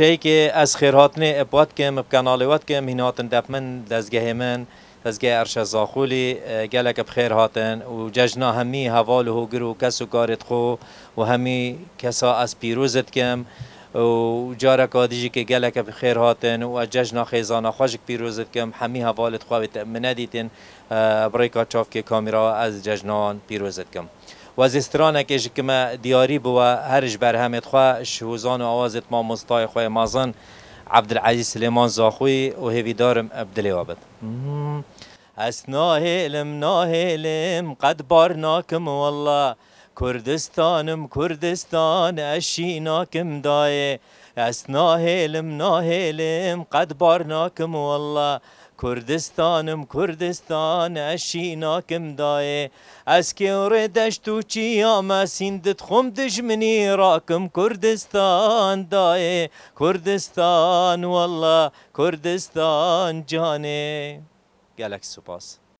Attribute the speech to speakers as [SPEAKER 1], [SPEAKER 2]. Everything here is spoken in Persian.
[SPEAKER 1] ای که از خیرهاتنه اپات کم بکنالوات کم هیناتن دپمن دزگه من دزگه ارش زاخولی گلک بخیر هاتن و ججنا همی حوال و گرو کسو کارت خو و همی کسا از پیروزت کم و جارا کادیجی که گلک بخیر هاتن و ججنا خیزانا خوشک پیروزت کم همی حوالت خوابت مندیتن برای کاتشاف که کامیرا از ججنان پیروزت کم و استرانه که ما دیاری بو بر برهمت خواه شهوزان و آوازت ما مستای خواه مازن عبدالعزیز سلیمان زاخوی و هیوی دارم بدلی وابد ناهلم قد بار ناکم والله کردستانم کردستان اشی ناکم دایه اس ناهلم ناهلم قد بار ناکم والله کردستانم کردستان اشی ناکم دایه از که اردش دشت چی چیام دت خم دجمنی راکم کردستان دایه کردستان والله کردستان جانه گلک سپاس